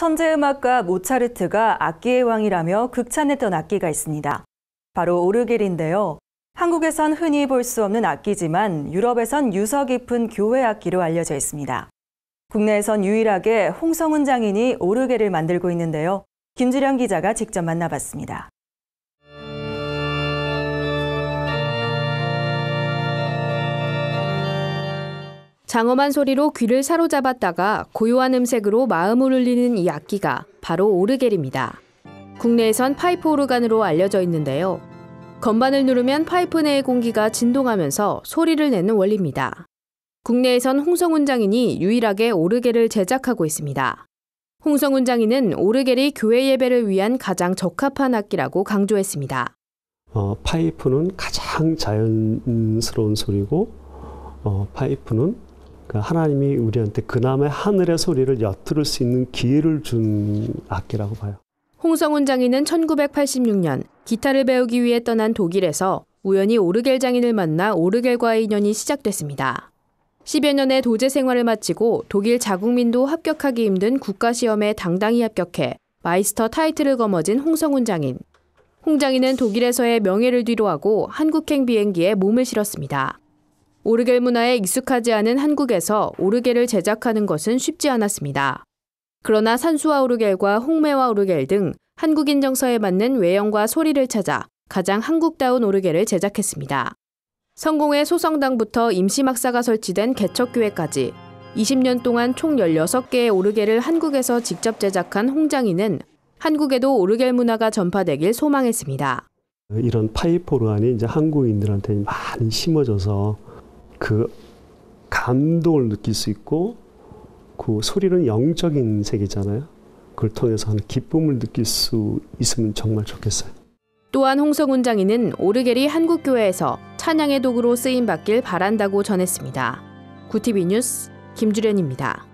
천재음악가 모차르트가 악기의 왕이라며 극찬했던 악기가 있습니다. 바로 오르길인데요 한국에선 흔히 볼 수 없는 악기지만 유럽에선 유서 깊은 교회 악기로 알려져 있습니다. 국내에선 유일하게 홍성훈 장인이 오르겔를 만들고 있는데요. 김주령 기자가 직접 만나봤습니다. 장엄한 소리로 귀를 사로잡았다가 고요한 음색으로 마음을 울리는 이 악기가 바로 오르겔입니다. 국내에선 파이프 오르간으로 알려져 있는데요. 건반을 누르면 파이프 내의 공기가 진동하면서 소리를 내는 원리입니다. 국내에선 홍성훈 장인이 유일하게 오르겔을 제작하고 있습니다. 홍성훈 장인은 오르겔이 교회 예배를 위한 가장 적합한 악기라고 강조했습니다. 어, 파이프는 가장 자연스러운 소리고 어, 파이프는 그 하나님이 우리한테 그나마 하늘의 소리를 엿들을 수 있는 기회를 준 악기라고 봐요. 홍성훈 장인은 1986년 기타를 배우기 위해 떠난 독일에서 우연히 오르겔 장인을 만나 오르겔과의 인연이 시작됐습니다. 10여 년의 도제 생활을 마치고 독일 자국민도 합격하기 힘든 국가시험에 당당히 합격해 마이스터 타이틀을 거머쥔 홍성훈 장인. 홍 장인은 독일에서의 명예를 뒤로하고 한국행 비행기에 몸을 실었습니다. 오르겔 문화에 익숙하지 않은 한국에서 오르겔을 제작하는 것은 쉽지 않았습니다. 그러나 산수화 오르겔과 홍매화 오르겔 등 한국인 정서에 맞는 외형과 소리를 찾아 가장 한국다운 오르겔을 제작했습니다. 성공의 소성당부터 임시막사가 설치된 개척교회까지 20년 동안 총 16개의 오르겔을 한국에서 직접 제작한 홍장이는 한국에도 오르겔 문화가 전파되길 소망했습니다. 이런 파이프 오르간이 이제 한국인들한테 많이 심어져서 그 감동을 느낄 수 있고 그 소리는 영적인 세계잖아요. 그걸 통해서 하는 기쁨을 느낄 수 있으면 정말 좋겠어요. 또한 홍성훈 장인은 오르겔이 한국교회에서 찬양의 도구로 쓰임 받길 바란다고 전했습니다. 구티비 뉴스 김주련입니다.